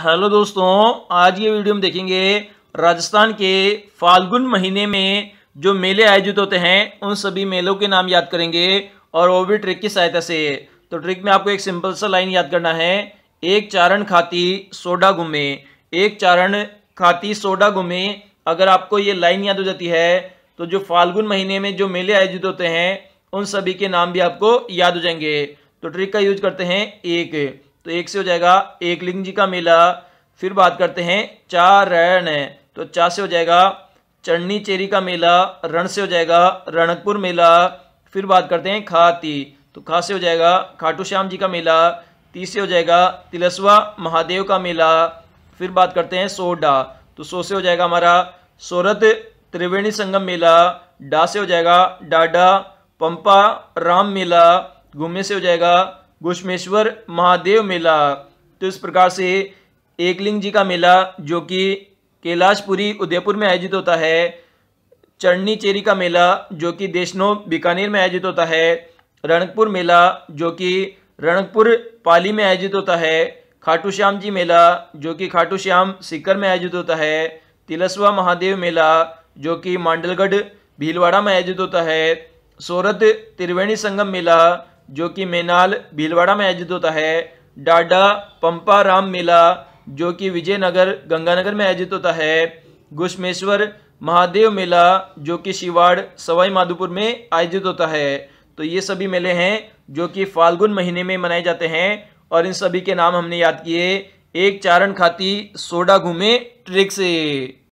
hello दोस्तों आज ये वीडियो में देखेंगे राजस्थान के फाल्गुन महीने में जो मेले आयोजित होते हैं उन सभी मेलों के नाम याद करेंगे और वो भी ट्रिक की सहायता से तो ट्रिक में आपको एक सिंपल सा लाइन याद करना है एक चारण खाती सोडा घुमे एक चारण खाती सोडा घूमे अगर आपको ये लाइन याद हो जाती है तो जो फाल्गुन महीने में जो मेले आयोजित होते हैं उन सभी के नाम भी आपको याद हो जाएंगे तो ट्रिक का यूज करते हैं एक तो एक से हो जाएगा एक लिंग जी का मेला फिर बात करते हैं चारण तो चा से हो जाएगा चन्नी चेरी का मेला रण से हो जाएगा रणकपुर मेला फिर बात करते हैं खाती तो खा से हो जाएगा खाटू श्याम जी का मेला ती से हो जाएगा तिलसवा महादेव का मेला फिर बात करते हैं सोडा तो सो से हो जाएगा हमारा सोरत त्रिवेणी संगम मेला डा से हो जाएगा डाडा पंपा राम मेला घूमने से हो जाएगा घुष्मेश्वर महादेव मेला तो इस प्रकार से एकलिंग जी का मेला जो कि कैलाशपुरी उदयपुर में आयोजित होता है चरणी चेरी का मेला जो कि देशनो बीकानेर में आयोजित होता है रणकपुर मेला जो कि रणकपुर पाली में आयोजित होता है खाटू श्याम जी मेला जो कि खाटू श्याम सीकर में आयोजित होता है तिलस्वा महादेव मेला जो कि मांडलगढ़ भीलवाड़ा में आयोजित होता है सोरत त्रिवेणी संगम मेला जो कि मेनाल भीलवाड़ा में आयोजित होता है डाडा पंपा राम मेला जो कि विजयनगर गंगानगर में आयोजित होता है घुष्मेश्वर महादेव मेला जो कि शिवाड़ सवाई माधोपुर में आयोजित होता है तो ये सभी मेले हैं जो कि फाल्गुन महीने में मनाए जाते हैं और इन सभी के नाम हमने याद किए एक चारण खाती सोडा घूमे ट्रिक से